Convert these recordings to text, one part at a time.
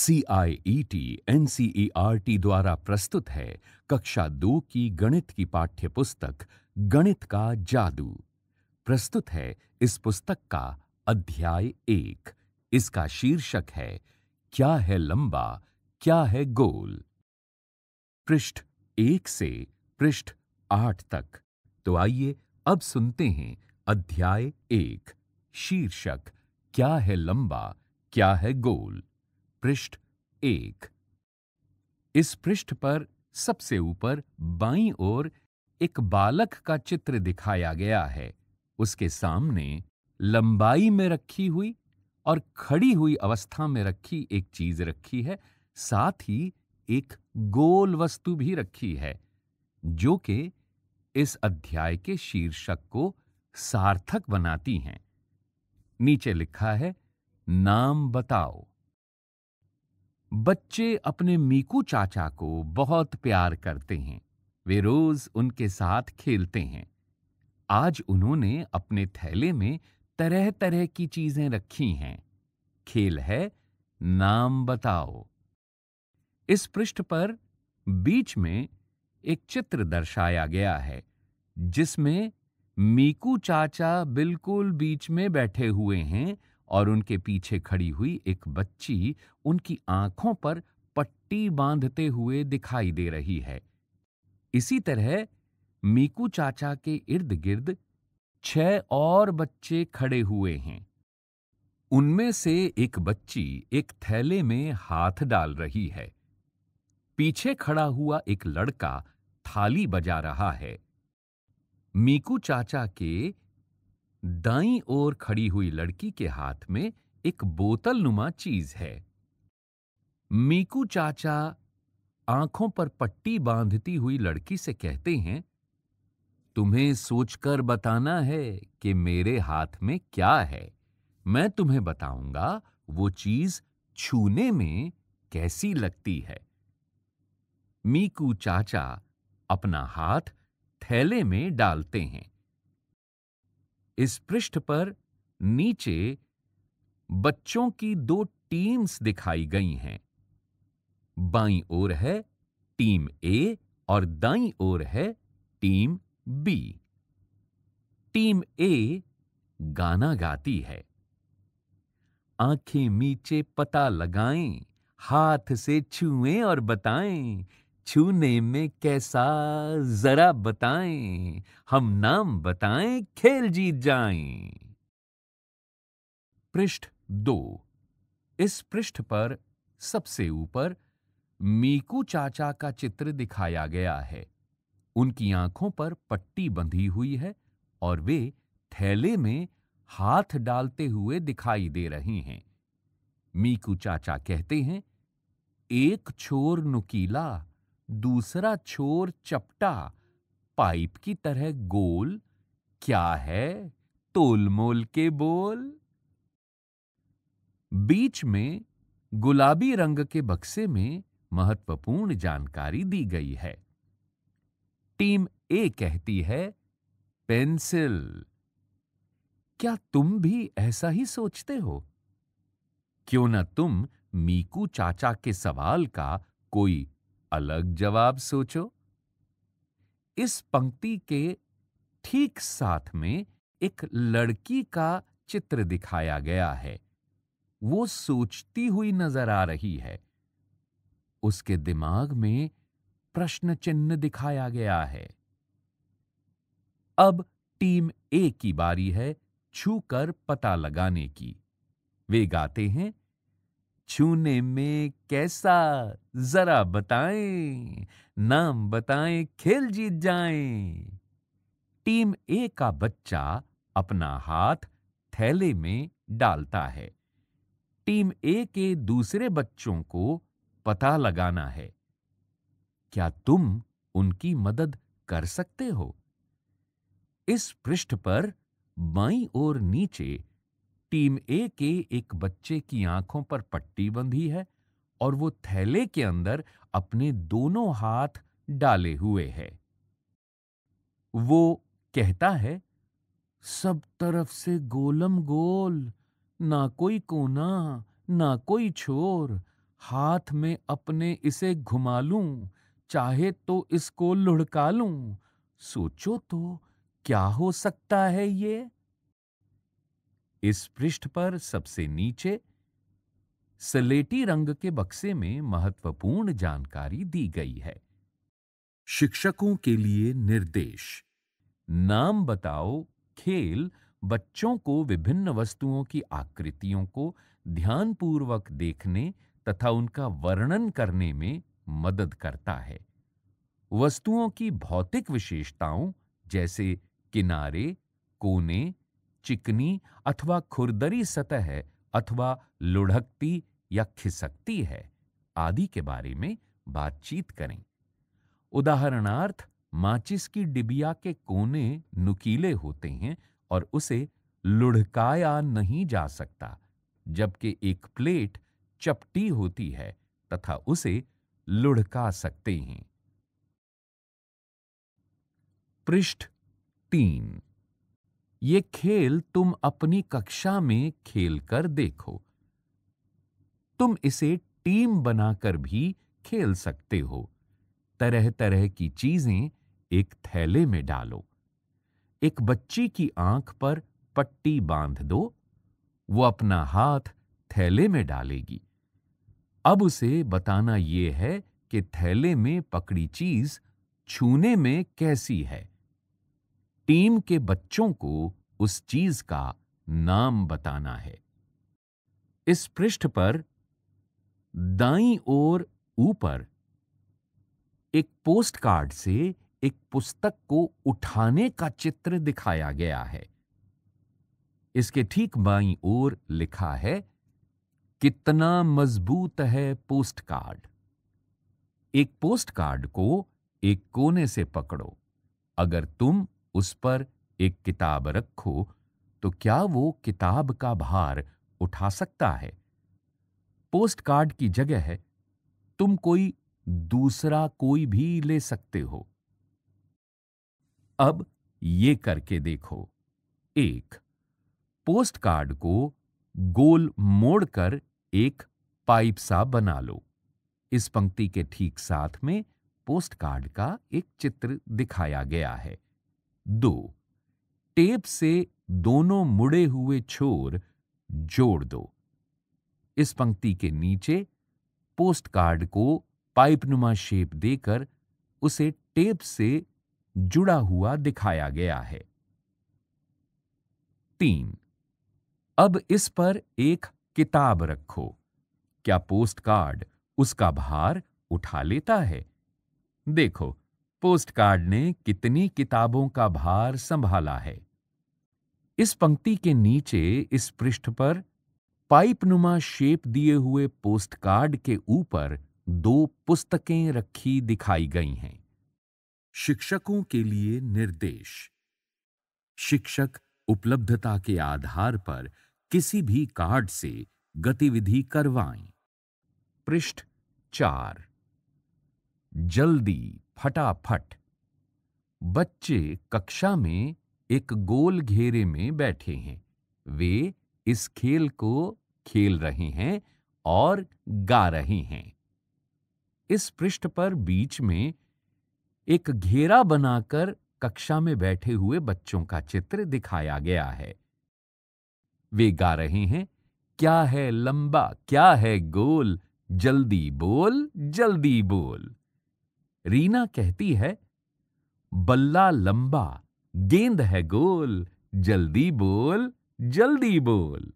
C I E T N C E R T द्वारा प्रस्तुत है कक्षा दो की गणित की पाठ्य पुस्तक गणित का जादू प्रस्तुत है इस पुस्तक का अध्याय एक इसका शीर्षक है क्या है लंबा क्या है गोल पृष्ठ एक से पृष्ठ आठ तक तो आइए अब सुनते हैं अध्याय एक शीर्षक क्या है लंबा क्या है गोल पृष्ठ एक इस पृष्ठ पर सबसे ऊपर बाई ओर एक बालक का चित्र दिखाया गया है उसके सामने लंबाई में रखी हुई और खड़ी हुई अवस्था में रखी एक चीज रखी है साथ ही एक गोल वस्तु भी रखी है जो कि इस अध्याय के शीर्षक को सार्थक बनाती हैं नीचे लिखा है नाम बताओ बच्चे अपने मीकू चाचा को बहुत प्यार करते हैं वे रोज उनके साथ खेलते हैं आज उन्होंने अपने थैले में तरह तरह की चीजें रखी हैं खेल है नाम बताओ इस पृष्ठ पर बीच में एक चित्र दर्शाया गया है जिसमें मीकू चाचा बिल्कुल बीच में बैठे हुए हैं और उनके पीछे खड़ी हुई एक बच्ची उनकी आंखों पर पट्टी बांधते हुए दिखाई दे रही है इसी तरह मीकू चाचा के इर्द गिर्द छह और बच्चे खड़े हुए हैं उनमें से एक बच्ची एक थैले में हाथ डाल रही है पीछे खड़ा हुआ एक लड़का थाली बजा रहा है मीकू चाचा के दाई ओर खड़ी हुई लड़की के हाथ में एक बोतल नुमा चीज है मीकू चाचा आंखों पर पट्टी बांधती हुई लड़की से कहते हैं तुम्हें सोचकर बताना है कि मेरे हाथ में क्या है मैं तुम्हें बताऊंगा वो चीज छूने में कैसी लगती है मीकू चाचा अपना हाथ थैले में डालते हैं इस पृष्ठ पर नीचे बच्चों की दो टीम्स दिखाई गई हैं बाई ओर है टीम ए और दाई ओर है टीम बी टीम ए गाना गाती है आंखें नीचे पता लगाएं हाथ से छुएं और बताएं छूने में कैसा जरा बताएं हम नाम बताएं खेल जीत जाएं पृष्ठ दो इस पृष्ठ पर सबसे ऊपर मीकू चाचा का चित्र दिखाया गया है उनकी आंखों पर पट्टी बंधी हुई है और वे थैले में हाथ डालते हुए दिखाई दे रहे हैं मीकू चाचा कहते हैं एक छोर नुकीला दूसरा छोर चपटा पाइप की तरह गोल क्या है तोलमोल के बोल बीच में गुलाबी रंग के बक्से में महत्वपूर्ण जानकारी दी गई है टीम ए कहती है पेंसिल क्या तुम भी ऐसा ही सोचते हो क्यों ना तुम मीकू चाचा के सवाल का कोई अलग जवाब सोचो इस पंक्ति के ठीक साथ में एक लड़की का चित्र दिखाया गया है वो सोचती हुई नजर आ रही है उसके दिमाग में प्रश्न चिन्ह दिखाया गया है अब टीम ए की बारी है छूकर पता लगाने की वे गाते हैं छूने में कैसा जरा बताएं नाम बताएं खेल जीत जाएं टीम ए का बच्चा अपना हाथ थैले में डालता है टीम ए के दूसरे बच्चों को पता लगाना है क्या तुम उनकी मदद कर सकते हो इस पृष्ठ पर बाई ओर नीचे टीम ए के एक बच्चे की आंखों पर पट्टी बंधी है और वो थैले के अंदर अपने दोनों हाथ डाले हुए है वो कहता है सब तरफ से गोलम गोल ना कोई कोना ना कोई छोर हाथ में अपने इसे घुमा लू चाहे तो इसको लुढ़का लू सोचो तो क्या हो सकता है ये इस पृष्ठ पर सबसे नीचे सलेटी रंग के बक्से में महत्वपूर्ण जानकारी दी गई है शिक्षकों के लिए निर्देश नाम बताओ खेल बच्चों को विभिन्न वस्तुओं की आकृतियों को ध्यानपूर्वक देखने तथा उनका वर्णन करने में मदद करता है वस्तुओं की भौतिक विशेषताओं जैसे किनारे कोने चिकनी अथवा खुरदरी सतह अथवा लुढ़कती या खिसकती है आदि के बारे में बातचीत करें उदाहरणार्थ माचिस की डिबिया के कोने नुकीले होते हैं और उसे लुढ़काया नहीं जा सकता जबकि एक प्लेट चपटी होती है तथा उसे लुढ़का सकते हैं पृष्ठ तीन ये खेल तुम अपनी कक्षा में खेल कर देखो तुम इसे टीम बनाकर भी खेल सकते हो तरह तरह की चीजें एक थैले में डालो एक बच्ची की आंख पर पट्टी बांध दो वो अपना हाथ थैले में डालेगी अब उसे बताना यह है कि थैले में पकड़ी चीज छूने में कैसी है टीम के बच्चों को उस चीज का नाम बताना है इस पृष्ठ पर दाई ओर ऊपर एक पोस्ट कार्ड से एक पुस्तक को उठाने का चित्र दिखाया गया है इसके ठीक बाई ओर लिखा है कितना मजबूत है पोस्ट कार्ड एक पोस्ट कार्ड को एक कोने से पकड़ो अगर तुम उस पर एक किताब रखो तो क्या वो किताब का भार उठा सकता है पोस्ट कार्ड की जगह है तुम कोई दूसरा कोई भी ले सकते हो अब ये करके देखो एक पोस्ट कार्ड को गोल मोड़कर एक पाइप सा बना लो इस पंक्ति के ठीक साथ में पोस्ट कार्ड का एक चित्र दिखाया गया है दो टेप से दोनों मुड़े हुए छोर जोड़ दो इस पंक्ति के नीचे पोस्ट कार्ड को पाइपनुमा शेप देकर उसे टेप से जुड़ा हुआ दिखाया गया है तीन अब इस पर एक किताब रखो क्या पोस्ट कार्ड उसका भार उठा लेता है देखो पोस्टकार्ड ने कितनी किताबों का भार संभाला है इस पंक्ति के नीचे इस पृष्ठ पर पाइपनुमा शेप दिए हुए पोस्टकार्ड के ऊपर दो पुस्तकें रखी दिखाई गई हैं शिक्षकों के लिए निर्देश शिक्षक उपलब्धता के आधार पर किसी भी कार्ड से गतिविधि करवाएं पृष्ठ चार जल्दी फटाफट बच्चे कक्षा में एक गोल घेरे में बैठे हैं वे इस खेल को खेल रहे हैं और गा रहे हैं इस पृष्ठ पर बीच में एक घेरा बनाकर कक्षा में बैठे हुए बच्चों का चित्र दिखाया गया है वे गा रहे हैं क्या है लंबा क्या है गोल जल्दी बोल जल्दी बोल रीना कहती है बल्ला लंबा गेंद है गोल जल्दी बोल जल्दी बोल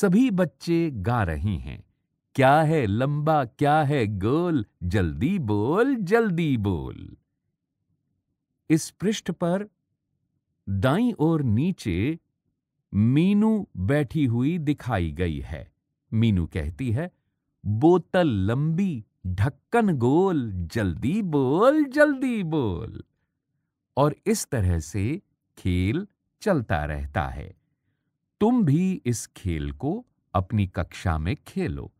सभी बच्चे गा रहे हैं क्या है लंबा क्या है गोल जल्दी बोल जल्दी बोल इस पृष्ठ पर दाई और नीचे मीनू बैठी हुई दिखाई गई है मीनू कहती है बोतल लंबी ढक्कन गोल जल्दी बोल जल्दी बोल और इस तरह से खेल चलता रहता है तुम भी इस खेल को अपनी कक्षा में खेलो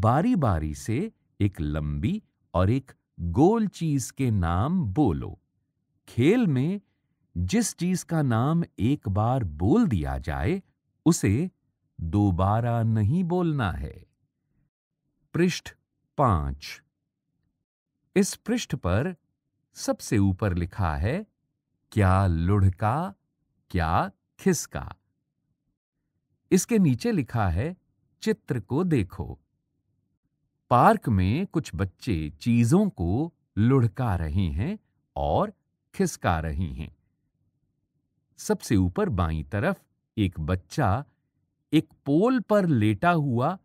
बारी बारी से एक लंबी और एक गोल चीज के नाम बोलो खेल में जिस चीज का नाम एक बार बोल दिया जाए उसे दोबारा नहीं बोलना है पृष्ठ पांच इस पृष्ठ पर सबसे ऊपर लिखा है क्या लुढ़का क्या खिसका इसके नीचे लिखा है चित्र को देखो पार्क में कुछ बच्चे चीजों को लुढ़का रहे हैं और खिसका रहे हैं सबसे ऊपर बाई तरफ एक बच्चा एक पोल पर लेटा हुआ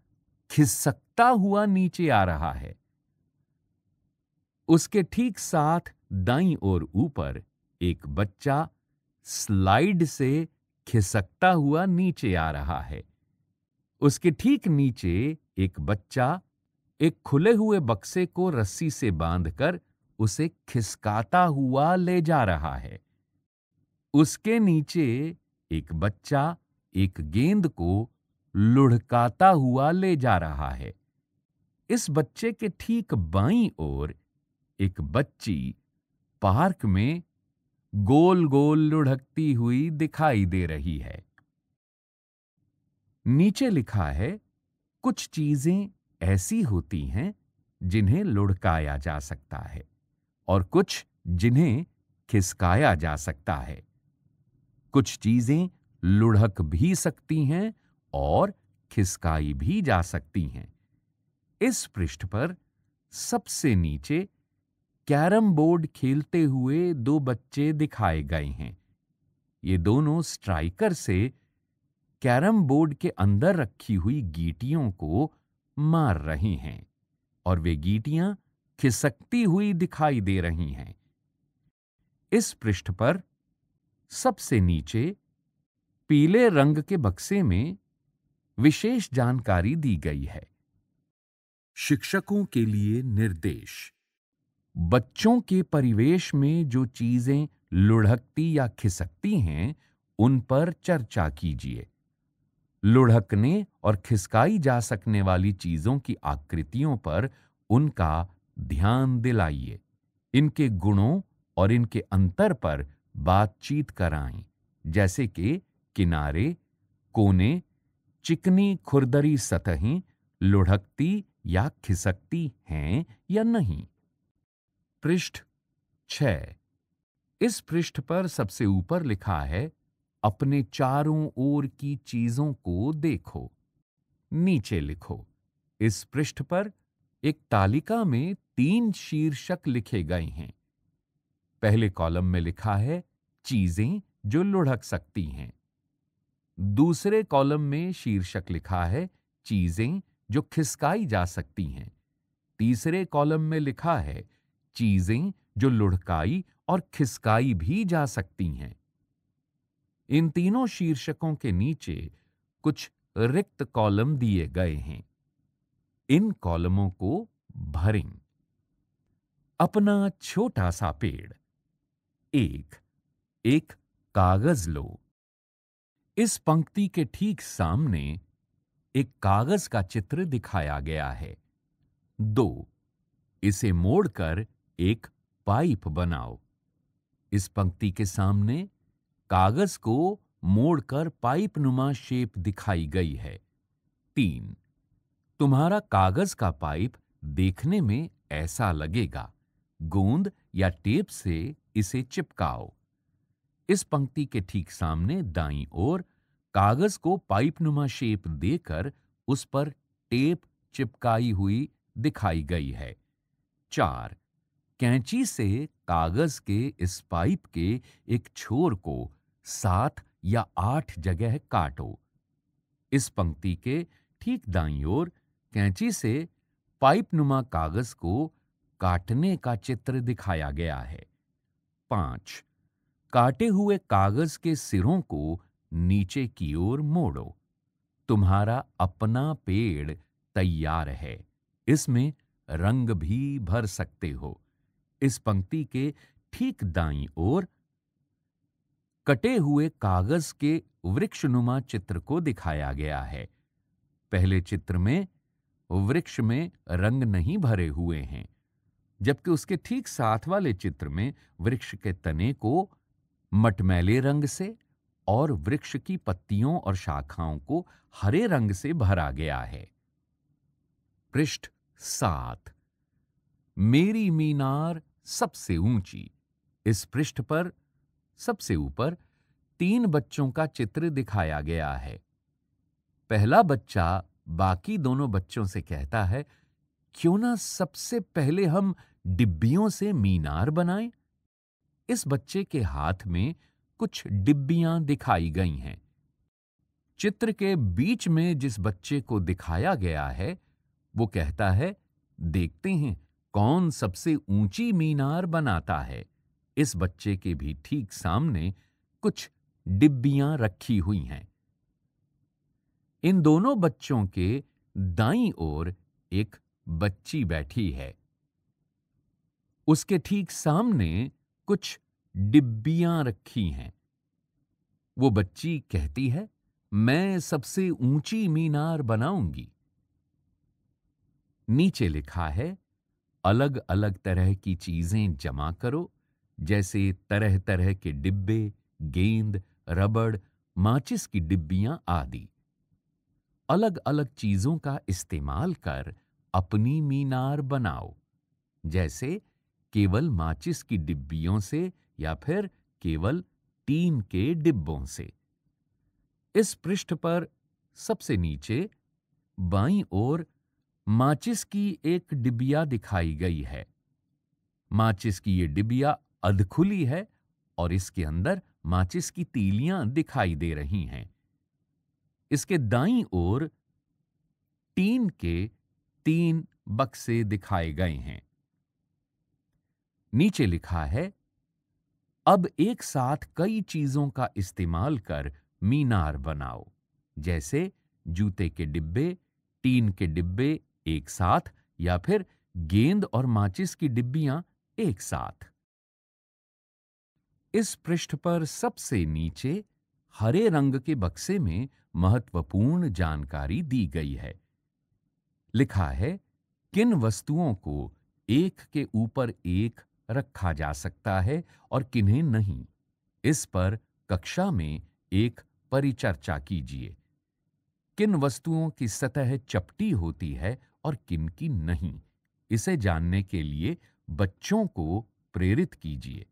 खिसक गिरता हुआ नीचे आ रहा है उसके ठीक साथ दाई और ऊपर एक बच्चा स्लाइड से खिसकता हुआ नीचे आ रहा है उसके ठीक नीचे एक बच्चा एक खुले हुए बक्से को रस्सी से बांधकर उसे खिसकाता हुआ ले जा रहा है उसके नीचे एक बच्चा एक गेंद को लुढ़काता हुआ ले जा रहा है इस बच्चे के ठीक बाईं ओर एक बच्ची पार्क में गोल गोल लुढ़कती हुई दिखाई दे रही है नीचे लिखा है कुछ चीजें ऐसी होती हैं जिन्हें लुढ़काया जा सकता है और कुछ जिन्हें खिसकाया जा सकता है कुछ चीजें लुढ़क भी सकती हैं और खिसकाई भी जा सकती हैं इस पृष्ठ पर सबसे नीचे कैरम बोर्ड खेलते हुए दो बच्चे दिखाए गए हैं ये दोनों स्ट्राइकर से कैरम बोर्ड के अंदर रखी हुई गीटियों को मार रहे हैं और वे गीटियां खिसकती हुई दिखाई दे रही हैं इस पृष्ठ पर सबसे नीचे पीले रंग के बक्से में विशेष जानकारी दी गई है शिक्षकों के लिए निर्देश बच्चों के परिवेश में जो चीजें लुढ़कती या खिसकती हैं उन पर चर्चा कीजिए लुढ़कने और खिसकाई जा सकने वाली चीजों की आकृतियों पर उनका ध्यान दिलाइए इनके गुणों और इनके अंतर पर बातचीत कराएं जैसे कि किनारे कोने चिकनी खुरदरी सतहें लुढ़कती या खिसकती हैं या नहीं पृष्ठ छ इस पृष्ठ पर सबसे ऊपर लिखा है अपने चारों ओर की चीजों को देखो नीचे लिखो इस पृष्ठ पर एक तालिका में तीन शीर्षक लिखे गए हैं पहले कॉलम में लिखा है चीजें जो लुढ़क सकती हैं दूसरे कॉलम में शीर्षक लिखा है चीजें जो खिसकाई जा सकती हैं तीसरे कॉलम में लिखा है चीजें जो लुढ़काई और खिसकाई भी जा सकती हैं इन तीनों शीर्षकों के नीचे कुछ रिक्त कॉलम दिए गए हैं इन कॉलमों को भरें अपना छोटा सा पेड़ एक एक कागज लो इस पंक्ति के ठीक सामने एक कागज का चित्र दिखाया गया है दो इसे मोड़कर एक पाइप बनाओ इस पंक्ति के सामने कागज को मोड़कर पाइप नुमा शेप दिखाई गई है तीन तुम्हारा कागज का पाइप देखने में ऐसा लगेगा गोंद या टेप से इसे चिपकाओ इस पंक्ति के ठीक सामने दाई ओर कागज को पाइपनुमा शेप देकर उस पर टेप चिपकाई हुई दिखाई गई है चार कैंची से कागज के इस पाइप के एक छोर को सात या आठ जगह काटो इस पंक्ति के ठीक दाई ओर कैंची से पाइपनुमा कागज को काटने का चित्र दिखाया गया है पांच काटे हुए कागज के सिरों को नीचे की ओर मोड़ो तुम्हारा अपना पेड़ तैयार है इसमें रंग भी भर सकते हो इस पंक्ति के ठीक दाई ओर कटे हुए कागज के वृक्षनुमा चित्र को दिखाया गया है पहले चित्र में वृक्ष में रंग नहीं भरे हुए हैं जबकि उसके ठीक साथ वाले चित्र में वृक्ष के तने को मटमैले रंग से और वृक्ष की पत्तियों और शाखाओं को हरे रंग से भरा गया है पृष्ठ सात मेरी मीनार सबसे ऊंची इस पृष्ठ पर सबसे ऊपर तीन बच्चों का चित्र दिखाया गया है पहला बच्चा बाकी दोनों बच्चों से कहता है क्यों ना सबसे पहले हम डिब्बियों से मीनार बनाएं? इस बच्चे के हाथ में कुछ डिब्बियां दिखाई गई हैं चित्र के बीच में जिस बच्चे को दिखाया गया है वो कहता है देखते हैं कौन सबसे ऊंची मीनार बनाता है इस बच्चे के भी ठीक सामने कुछ डिब्बियां रखी हुई हैं इन दोनों बच्चों के दाई ओर एक बच्ची बैठी है उसके ठीक सामने कुछ डिब्बियां रखी हैं वो बच्ची कहती है मैं सबसे ऊंची मीनार बनाऊंगी नीचे लिखा है अलग अलग तरह की चीजें जमा करो जैसे तरह तरह के डिब्बे गेंद रबड़ माचिस की डिब्बियां आदि अलग अलग चीजों का इस्तेमाल कर अपनी मीनार बनाओ जैसे केवल माचिस की डिब्बियों से या फिर केवल टीन के डिब्बों से इस पृष्ठ पर सबसे नीचे बाईं ओर माचिस की एक डिबिया दिखाई गई है माचिस की यह डिबिया अधखुली है और इसके अंदर माचिस की तीलियां दिखाई दे रही हैं इसके दाईं ओर टीन के तीन बक्से दिखाए गए हैं नीचे लिखा है अब एक साथ कई चीजों का इस्तेमाल कर मीनार बनाओ जैसे जूते के डिब्बे टीन के डिब्बे एक साथ या फिर गेंद और माचिस की डिब्बियां एक साथ इस पृष्ठ पर सबसे नीचे हरे रंग के बक्से में महत्वपूर्ण जानकारी दी गई है लिखा है किन वस्तुओं को एक के ऊपर एक रखा जा सकता है और किन्हें नहीं इस पर कक्षा में एक परिचर्चा कीजिए किन वस्तुओं की सतह चपटी होती है और किन की नहीं इसे जानने के लिए बच्चों को प्रेरित कीजिए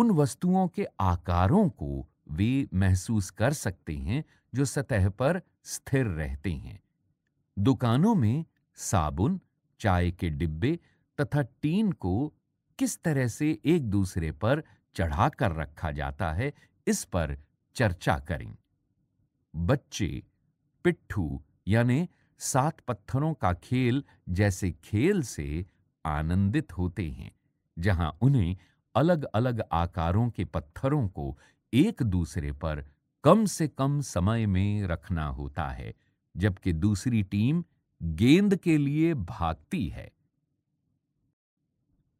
उन वस्तुओं के आकारों को वे महसूस कर सकते हैं जो सतह पर स्थिर रहते हैं दुकानों में साबुन चाय के डिब्बे तथा टीन को किस तरह से एक दूसरे पर चढ़ा कर रखा जाता है इस पर चर्चा करें बच्चे पिट्ठू यानी सात पत्थरों का खेल जैसे खेल से आनंदित होते हैं जहां उन्हें अलग अलग आकारों के पत्थरों को एक दूसरे पर कम से कम समय में रखना होता है जबकि दूसरी टीम गेंद के लिए भागती है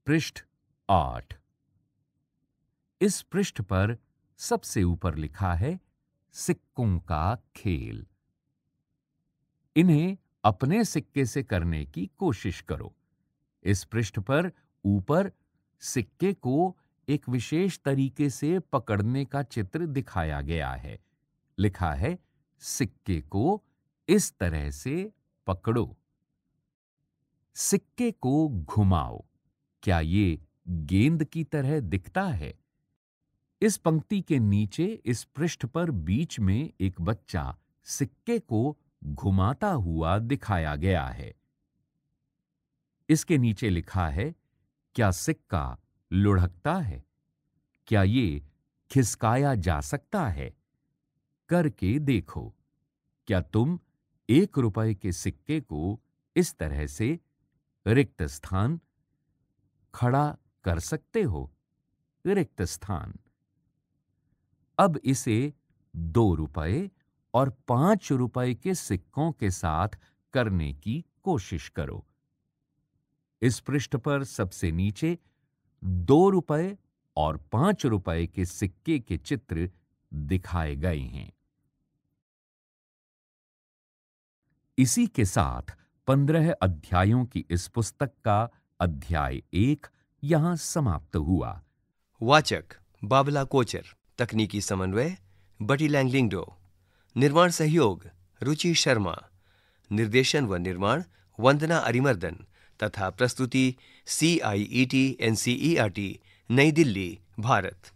पृष्ठ आठ इस पृष्ठ पर सबसे ऊपर लिखा है सिक्कों का खेल इन्हें अपने सिक्के से करने की कोशिश करो इस पृष्ठ पर ऊपर सिक्के को एक विशेष तरीके से पकड़ने का चित्र दिखाया गया है लिखा है सिक्के को इस तरह से पकड़ो सिक्के को घुमाओ क्या ये गेंद की तरह दिखता है इस पंक्ति के नीचे इस पृष्ठ पर बीच में एक बच्चा सिक्के को घुमाता हुआ दिखाया गया है इसके नीचे लिखा है क्या सिक्का लुढ़कता है क्या ये खिसकाया जा सकता है करके देखो क्या तुम एक रुपए के सिक्के को इस तरह से रिक्त स्थान खड़ा कर सकते हो रिक्त स्थान अब इसे दो रुपए और पांच रुपए के सिक्कों के साथ करने की कोशिश करो इस पृष्ठ पर सबसे नीचे दो रुपए और पांच रुपए के सिक्के के चित्र दिखाए गए हैं इसी के साथ पंद्रह अध्यायों की इस पुस्तक का अध्याय एक यहाँ समाप्त हुआ वाचक बाबला कोचर तकनीकी समन्वय बटी लैंगलिंगडो निर्माण सहयोग रुचि शर्मा निर्देशन व निर्माण वंदना अरिमर्दन तथा प्रस्तुति C I E T N C E R T नई दिल्ली भारत